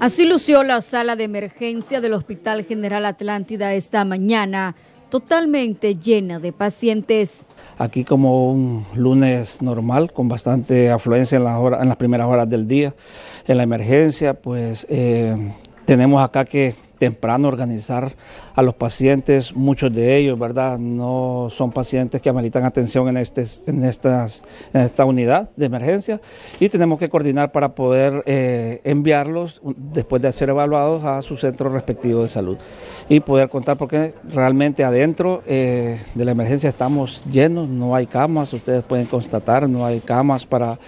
Así lució la sala de emergencia del Hospital General Atlántida esta mañana, totalmente llena de pacientes. Aquí como un lunes normal, con bastante afluencia en, las primeras horas del día, en la emergencia, pues eh, tenemos acá que temprano organizar a los pacientes, muchos de ellos, ¿verdad? No son pacientes que ameritan atención en, este, en, estas, en esta unidad de emergencia y tenemos que coordinar para poder eh, enviarlos después de ser evaluados a su centro respectivo de salud y poder contar porque realmente adentro eh, de la emergencia estamos llenos, no hay camas, ustedes pueden constatar, no hay camas para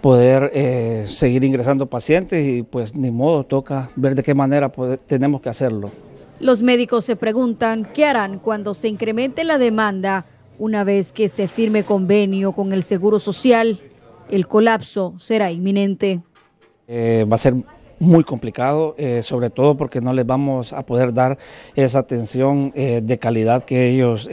poder eh, seguir ingresando pacientes y pues ni modo, toca ver de qué manera tenemos que hacerlo. Los médicos se preguntan qué harán cuando se incremente la demanda una vez que se firme convenio con el Seguro Social. El colapso será inminente. Eh, va a ser muy complicado, eh, sobre todo porque no les vamos a poder dar esa atención eh, de calidad que ellos,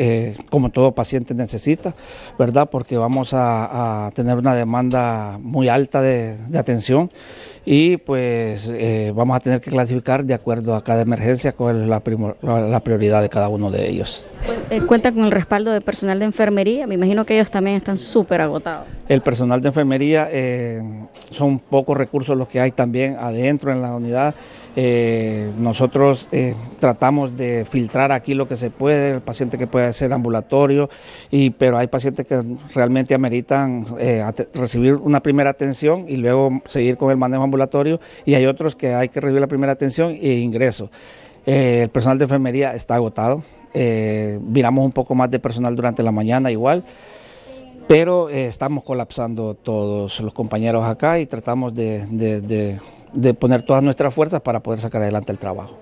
como todo paciente, necesita, ¿verdad? Porque vamos a, tener una demanda muy alta de, de atención y pues eh, vamos a tener que clasificar de acuerdo a cada emergencia cuál es la, la prioridad de cada uno de ellos. Pues, eh, cuenta con el respaldo de personal de enfermería, me imagino que ellos también están súper agotados. El personal de enfermería eh, son pocos recursos los que hay también adentro en la unidad eh, nosotros eh, tratamos de filtrar aquí lo que se puede, el paciente que puede ser ambulatorio, y, pero hay pacientes que realmente ameritan eh, recibir una primera atención y luego seguir con el manejo ambulatorio, y hay otros que hay que recibir la primera atención e ingreso. el personal de enfermería está agotado, miramos un poco más de personal durante la mañana igual pero estamos colapsando todos los compañeros acá y tratamos de, de poner todas nuestras fuerzas para poder sacar adelante el trabajo.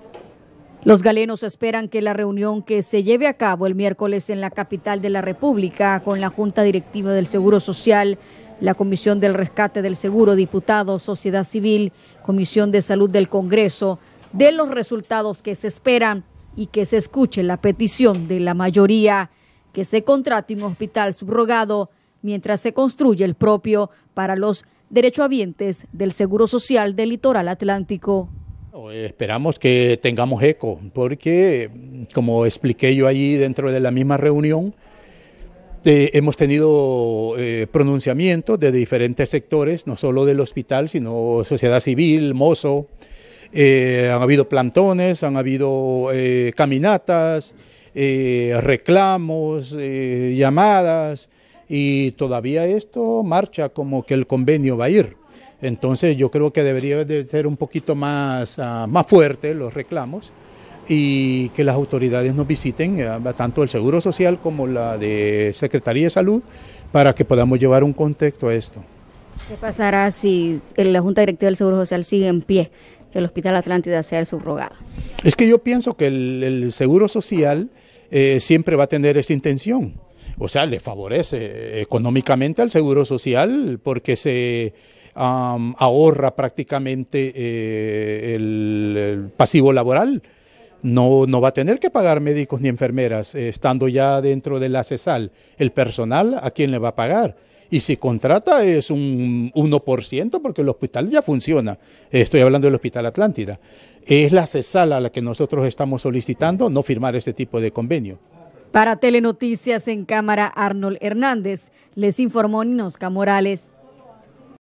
Los galenos esperan que la reunión que se lleve a cabo el miércoles en la capital de la República con la Junta Directiva del Seguro Social, la Comisión del Rescate del Seguro, Diputados, Sociedad Civil, Comisión de Salud del Congreso, de los resultados que se esperan y que se escuche la petición de la mayoría que se contrate un hospital subrogado mientras se construye el propio para los Derecho derechohabientes del Seguro Social del Litoral Atlántico. Eh, esperamos que tengamos eco, porque mm, como expliqué yo allí dentro de la misma reunión, eh, hemos tenido eh, pronunciamientos de diferentes sectores, no solo del hospital, sino sociedad civil, mozo. han habido plantones, han habido caminatas, reclamos, llamadas y todavía esto marcha como que el convenio va a ir. Entonces yo creo que debería de ser un poquito más, ah, más fuerte los reclamos y que las autoridades nos visiten, eh, tanto el Seguro Social como la de Secretaría de Salud, para que podamos llevar un contexto a esto. ¿Qué pasará si la Junta Directiva del Seguro Social sigue en pie, que el Hospital Atlántida sea el subrogado? Es que yo pienso que el, Seguro Social eh, siempre va a tener esa intención o sea, le favorece eh, económicamente al Seguro Social porque se ahorra prácticamente eh, el, pasivo laboral. No, no, va a tener que pagar médicos ni enfermeras, eh, estando ya dentro de la CESAL. El personal, ¿a quién le va a pagar? Y si contrata es un 1%, porque el hospital ya funciona. Estoy hablando del Hospital Atlántida. Es la CESAL a la que nosotros estamos solicitando no firmar este tipo de convenio. Para Telenoticias en cámara, Arnold Hernández les informó Ninosca Morales.